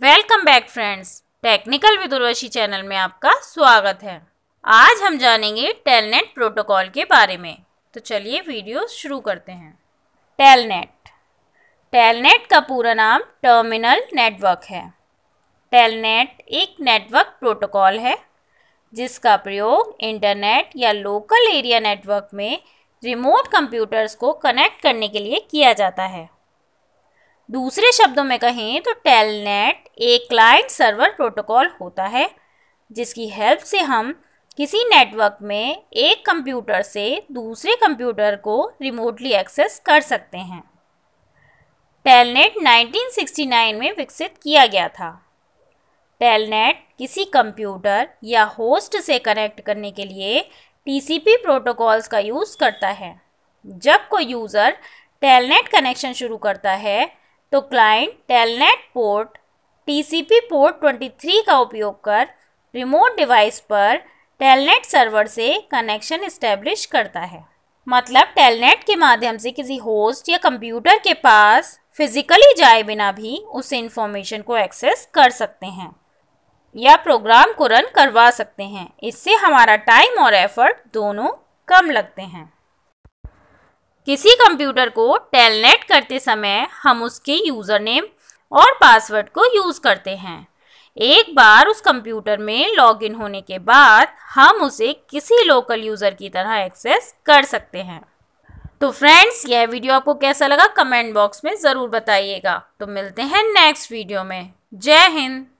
welcome back friends technical with Urvashi channel में आपका स्वागत है आज हम जानेंगे टेलनेट प्रोटोकॉल के बारे में तो चलिए वीडियो शुरू करते हैं टेलनेट टेलनेट का पूरा नाम टर्मिनल नेटवर्क है टेलनेट एक नेटवर्क प्रोटोकॉल है जिसका प्रयोग इंटरनेट या लोकल एरिया नेटवर्क में रिमोट कंप्यूटर्स को कनेक्ट करने के लिए किया जाता है दूसरे शब्दों में कहें तो टेलनेट एक क्लाइंट सर्वर प्रोटोकॉल होता है जिसकी हेल्प से हम किसी नेटवर्क में एक कंप्यूटर से दूसरे कंप्यूटर को रिमोटली एक्सेस कर सकते हैं टेलनेट 1969 में विकसित किया गया था टेलनेट किसी कंप्यूटर या होस्ट से कनेक्ट करने के लिए टीसीपी प्रोटोकॉल्स का यूज़ करता है जब कोई यूज़र टेलनेट कनेक्शन शुरू करता है तो client telnet port TCP port 23 का उपयोग कर रिमोट डिवाइस पर टेलनेट सर्वर से कनेक्शन इस्टेब्लिश करता है मतलब टेलनेट के माध्यम से किसी होस्ट या कंप्यूटर के पास फिजिकली जाए बिना भी उस इंफॉर्मेशन को एक्सेस कर सकते हैं या प्रोग्राम को रन करवा सकते हैं इससे हमारा टाइम और एफर्ट दोनों कम लगते हैं किसी कंप्यूटर को टेलनेट करते समय हम उसके यूज़र नेम और पासवर्ड को यूज़ करते हैं एक बार उस कंप्यूटर में लॉगिन होने के बाद हम उसे किसी लोकल यूज़र की तरह एक्सेस कर सकते हैं तो फ्रेंड्स यह वीडियो आपको कैसा लगा कमेंट बॉक्स में ज़रूर बताइएगा तो मिलते हैं नेक्स्ट वीडियो में जय हिंद